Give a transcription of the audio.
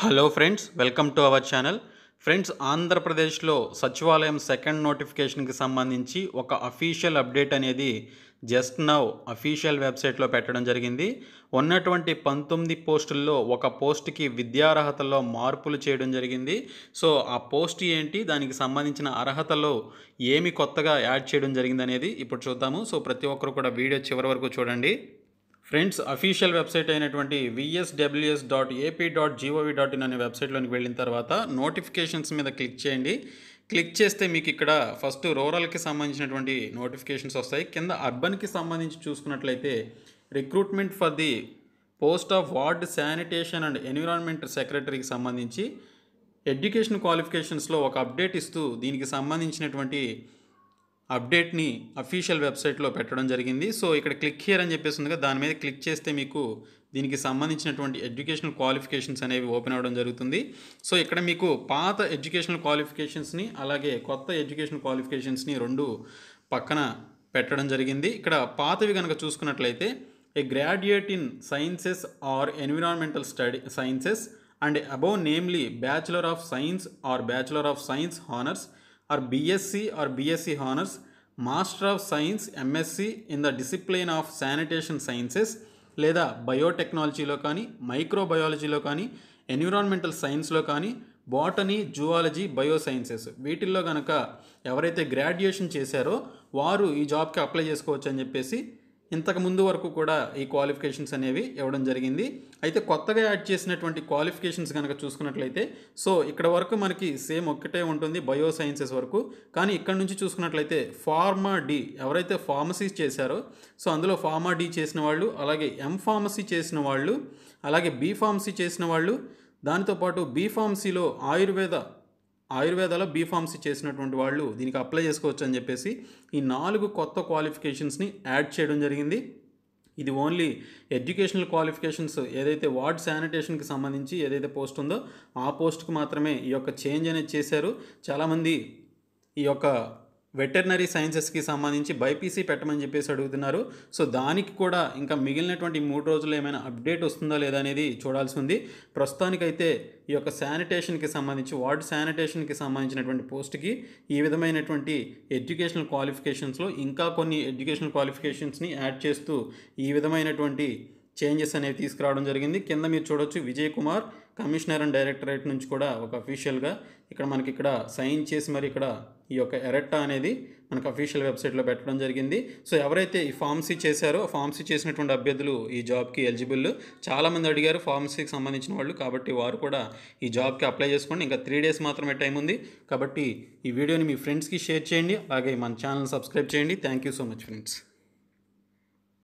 hello friends welcome to our channel friends ఆంధ్రప్రదేశ్లో సచివాలయం second నోటిఫికేషన్కి సంబంధించి ఒక అఫీషియల్ అప్డేట్ అనేది జస్ట్ నౌ అఫీషియల్ వెబ్సైట్లో పెట్టడం జరిగింది ఉన్నటువంటి పంతొమ్మిది పోస్టుల్లో ఒక పోస్ట్కి విద్యార్హతల్లో మార్పులు చేయడం జరిగింది సో ఆ పోస్ట్ ఏంటి దానికి సంబంధించిన అర్హతలో ఏమి కొత్తగా యాడ్ చేయడం జరిగింది అనేది ఇప్పుడు చూద్దాము సో ప్రతి ఒక్కరు కూడా వీడియో చివరి వరకు చూడండి ఫ్రెండ్స్ అఫీషియల్ వెబ్సైట్ అయినటువంటి VSWS dot AP dot GOV dot in అనే వెబ్సైట్లోనికి వెళ్ళిన తర్వాత నోటిఫికేషన్స్ మీద క్లిక్ చేయండి క్లిక్ చేస్తే మీకు ఇక్కడ ఫస్ట్ రూరల్కి సంబంధించినటువంటి నోటిఫికేషన్స్ వస్తాయి కింద అర్బన్కి సంబంధించి చూసుకున్నట్లయితే recruitment for the post of ward sanitation and environment సెక్రటరీకి సంబంధించి ఎడ్యుకేషన్ క్వాలిఫికేషన్స్లో ఒక అప్డేట్ ఇస్తూ దీనికి సంబంధించినటువంటి అప్డేట్ని అఫీషియల్ వెబ్సైట్లో పెట్టడం జరిగింది సో ఇక్కడ క్లిక్ హియర్ అని చెప్పేసి ఉందిగా దాని మీద క్లిక్ చేస్తే మీకు దీనికి సంబంధించినటువంటి ఎడ్యుకేషనల్ క్వాలిఫికేషన్స్ అనేవి ఓపెన్ అవ్వడం జరుగుతుంది సో ఇక్కడ మీకు పాత ఎడ్యుకేషనల్ క్వాలిఫికేషన్స్ని అలాగే కొత్త ఎడ్యుకేషనల్ క్వాలిఫికేషన్స్ని రెండు పక్కన పెట్టడం జరిగింది ఇక్కడ పాతవి కనుక చూసుకున్నట్లయితే a graduate in sciences or environmental study sciences and above namely bachelor of science or bachelor of science honours or BSc or BSc honours master of science MSc in the discipline of sanitation sciences లేదా బయోటెక్నాలజీలో కానీ మైక్రోబయాలజీలో కానీ environmental సైన్స్లో కానీ botany zoology biosciences వీటిల్లో కనుక ఎవరైతే graduation చేశారో వారు ఈ జాబ్కి అప్లై చేసుకోవచ్చు అని చెప్పేసి ఇంతకు ముందు వరకు కూడా ఈ క్వాలిఫికేషన్స్ అనేవి ఇవ్వడం జరిగింది అయితే కొత్తగా యాడ్ చేసినటువంటి క్వాలిఫికేషన్స్ కనుక చూసుకున్నట్లయితే సో ఇక్కడ వరకు మనకి సేమ్ ఒక్కటే ఉంటుంది బయో సైన్సెస్ వరకు కానీ ఇక్కడ నుంచి చూసుకున్నట్లయితే ఫార్మా డి ఎవరైతే ఫార్మసీస్ చేశారో సో అందులో ఫార్మా డి చేసిన వాళ్ళు అలాగే ఎం ఫార్మసీ చేసిన వాళ్ళు అలాగే బీ ఫార్మసీ చేసిన వాళ్ళు దానితో పాటు ఆయుర్వేద ఆయుర్వేదాలో బీఫార్మసీ చేసినటువంటి వాళ్ళు దీనికి అప్లై చేసుకోవచ్చు అని చెప్పేసి ఈ నాలుగు కొత్త క్వాలిఫికేషన్స్ని యాడ్ చేయడం జరిగింది ఇది ఓన్లీ ఎడ్యుకేషనల్ క్వాలిఫికేషన్స్ ఏదైతే వార్డ్ శానిటేషన్కి సంబంధించి ఏదైతే పోస్ట్ ఉందో ఆ పోస్ట్కి మాత్రమే ఈ యొక్క చేంజ్ అనేది చేశారు చాలామంది ఈ యొక్క వెటర్నరీ సైన్సెస్కి సంబంధించి బైపీసీ పెట్టమని చెప్పేసి అడుగుతున్నారు సో దానికి కూడా ఇంకా మిగిలినటువంటి మూడు రోజులు ఏమైనా అప్డేట్ వస్తుందా లేదా అనేది చూడాల్సి ఉంది ప్రస్తుతానికైతే ఈ యొక్క శానిటేషన్కి సంబంధించి వార్డ్ శానిటేషన్కి సంబంధించినటువంటి పోస్ట్కి ఈ విధమైనటువంటి ఎడ్యుకేషనల్ క్వాలిఫికేషన్స్లో ఇంకా కొన్ని ఎడ్యుకేషనల్ క్వాలిఫికేషన్స్ని యాడ్ చేస్తూ ఈ విధమైనటువంటి చేంజెస్ అనేవి తీసుకురావడం జరిగింది కింద మీరు చూడొచ్చు Vijay Kumar commissioner and directorate నుంచి కూడా ఒక అఫీషియల్గా ఇక్కడ మనకి ఇక్కడ సైన్ చేసి మరి ఇక్కడ ఈ యొక్క ఎరెట్టా అనేది మనకు అఫీషియల్ వెబ్సైట్లో పెట్టడం జరిగింది సో ఎవరైతే ఈ ఫార్మసీ చేశారో ఫార్మసీ చేసినటువంటి అభ్యర్థులు ఈ జాబ్కి ఎలిజిబుల్ చాలామంది అడిగారు ఫార్మసీకి సంబంధించిన వాళ్ళు కాబట్టి వారు కూడా ఈ జాబ్కి అప్లై చేసుకోండి ఇంకా త్రీ డేస్ మాత్రమే టైం ఉంది కాబట్టి ఈ వీడియోని మీ ఫ్రెండ్స్కి షేర్ చేయండి అలాగే మన ఛానల్ సబ్స్క్రైబ్ చేయండి thank you so much friends